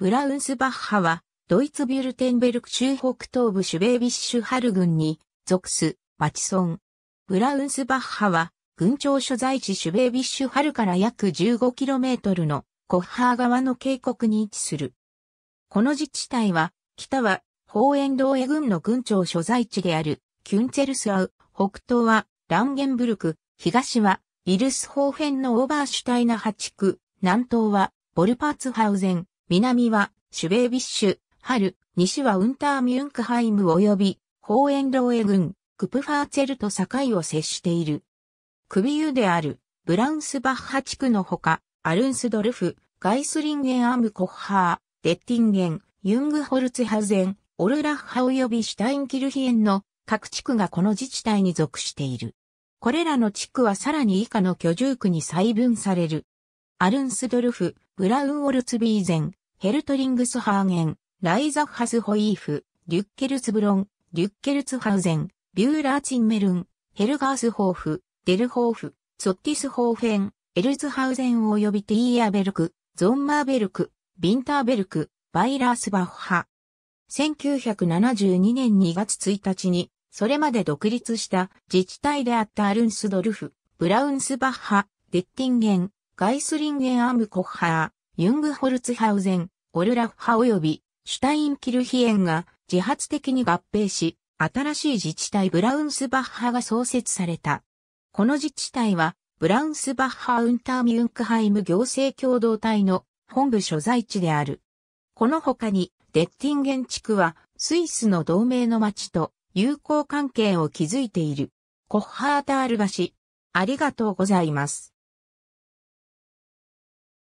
ブラウンスバッハは、ドイツビュルテンベルク州北東部シュベービッシュハル郡に属す町村。ブラウンスバッハは、郡庁所在地シュベービッシュハルから約 15km のコッハー川の渓谷に位置する。この自治体は、北は、ホーエンドーエ郡の郡庁所在地である、キュンツェルスアウ、北東は、ランゲンブルク、東は、イルスホーフェンのオーバーシュタイナ8区、南東は、ボルパーツハウゼン、南はシュベービッシュ、春、西はウンターミュンクハイム及び、ホーエンローエ郡、クプファーツェルと境を接している。クビユである、ブラウンスバッハ地区のほか、アルンスドルフ、ガイスリンゲンアムコッハー、デッティンゲン、ユングホルツハゼン、オルラッハ及びシュタインキルヒエンの各地区がこの自治体に属している。これらの地区はさらに以下の居住区に細分される。アルンスドルフ、ブラウン・オルツビーゼン、ヘルトリングスハーゲン、ライザフハスホイーフ、リュッケルツブロン、リュッケルツハウゼン、ビューラーチンメルン、ヘルガースホーフ、デルホーフ、ソッティスホーフェン、エルツハウゼン及びティーヤベルク、ゾンマーベルク、ビンターベルク、バイラースバッハ。1972年2月1日に、それまで独立した自治体であったアルンスドルフ、ブラウンスバッハ、デッティンゲン、ガイスリンゲンアムコッハー、ユングホルツハウゼン、オルラフ派及びシュタインキルヒエンが自発的に合併し、新しい自治体ブラウンスバッハが創設された。この自治体は、ブラウンスバッハウンターミュンクハイム行政共同体の本部所在地である。この他に、デッティンゲン地区は、スイスの同盟の町と友好関係を築いている。コッハータール橋。ありがとうございます。